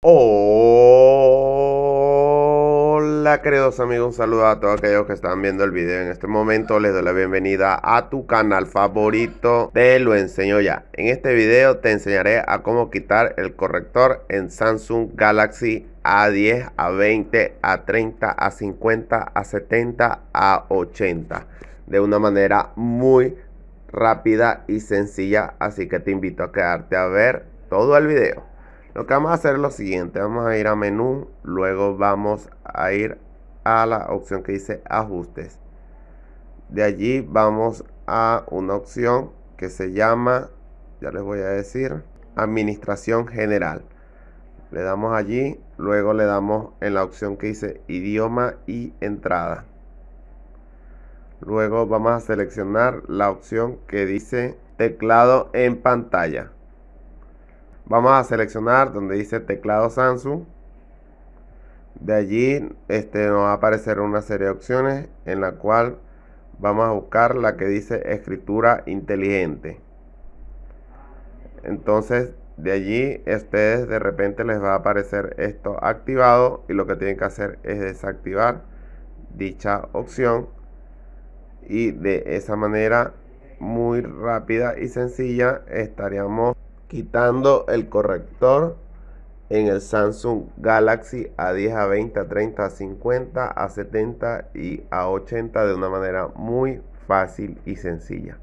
Hola queridos amigos, un saludo a todos aquellos que están viendo el video en este momento Les doy la bienvenida a tu canal favorito Te lo enseño ya En este video te enseñaré a cómo quitar el corrector en Samsung Galaxy A10, A20, A30, A50, A70, A80 De una manera muy rápida y sencilla Así que te invito a quedarte a ver todo el video lo que vamos a hacer es lo siguiente. Vamos a ir a menú. Luego vamos a ir a la opción que dice ajustes. De allí vamos a una opción que se llama, ya les voy a decir, administración general. Le damos allí, luego le damos en la opción que dice idioma y entrada. Luego vamos a seleccionar la opción que dice teclado en pantalla. Vamos a seleccionar donde dice teclado Samsung. De allí este, nos va a aparecer una serie de opciones en la cual vamos a buscar la que dice escritura inteligente. Entonces de allí ustedes de repente les va a aparecer esto activado y lo que tienen que hacer es desactivar dicha opción y de esa manera muy rápida y sencilla estaríamos quitando el corrector en el Samsung Galaxy A10, A20, A30, A50, A70 y A80 de una manera muy fácil y sencilla.